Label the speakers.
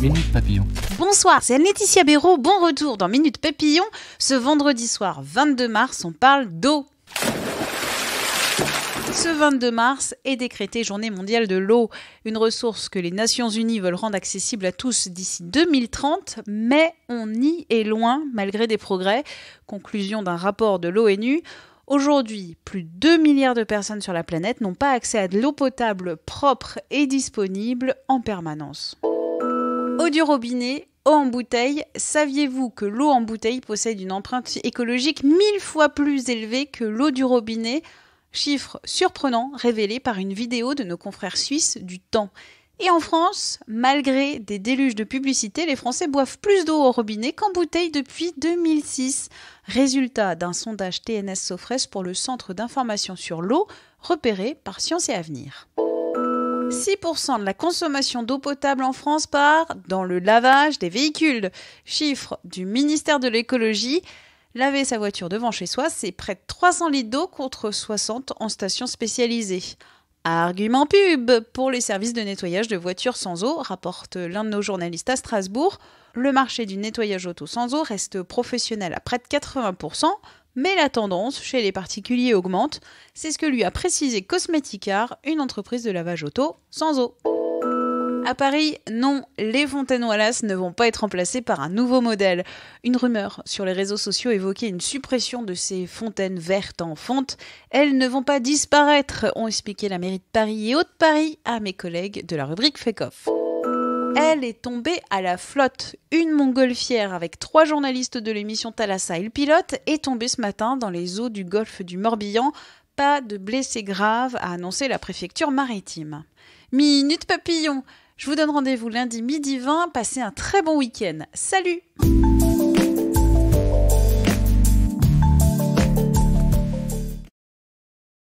Speaker 1: Minute Papillon. Bonsoir, c'est Laetitia Béraud. Bon retour dans Minute Papillon. Ce vendredi soir 22 mars, on parle d'eau. Ce 22 mars est décrété Journée mondiale de l'eau, une ressource que les Nations Unies veulent rendre accessible à tous d'ici 2030, mais on y est loin malgré des progrès. Conclusion d'un rapport de l'ONU. Aujourd'hui, plus de 2 milliards de personnes sur la planète n'ont pas accès à de l'eau potable propre et disponible en permanence. Eau du robinet, eau en bouteille. Saviez-vous que l'eau en bouteille possède une empreinte écologique mille fois plus élevée que l'eau du robinet Chiffre surprenant révélé par une vidéo de nos confrères suisses du temps. Et en France, malgré des déluges de publicité, les Français boivent plus d'eau au robinet qu'en bouteille depuis 2006. Résultat d'un sondage TNS Sofres pour le Centre d'information sur l'eau, repéré par Science et Avenir. 6% de la consommation d'eau potable en France part dans le lavage des véhicules. Chiffre du ministère de l'écologie. Laver sa voiture devant chez soi, c'est près de 300 litres d'eau contre 60 en station spécialisée. Argument pub Pour les services de nettoyage de voitures sans eau, rapporte l'un de nos journalistes à Strasbourg, le marché du nettoyage auto sans eau reste professionnel à près de 80%, mais la tendance chez les particuliers augmente. C'est ce que lui a précisé Cosmeticar, une entreprise de lavage auto sans eau. À Paris, non, les fontaines Wallace ne vont pas être remplacées par un nouveau modèle. Une rumeur sur les réseaux sociaux évoquait une suppression de ces fontaines vertes en fonte. Elles ne vont pas disparaître, ont expliqué la mairie de Paris et Haute-Paris à mes collègues de la rubrique Off. Elle est tombée à la flotte. Une montgolfière avec trois journalistes de l'émission Thalassa et le pilote est tombée ce matin dans les eaux du golfe du Morbihan. Pas de blessés graves, a annoncé la préfecture maritime. Minute papillon Je vous donne rendez-vous lundi midi 20. Passez un très bon week-end. Salut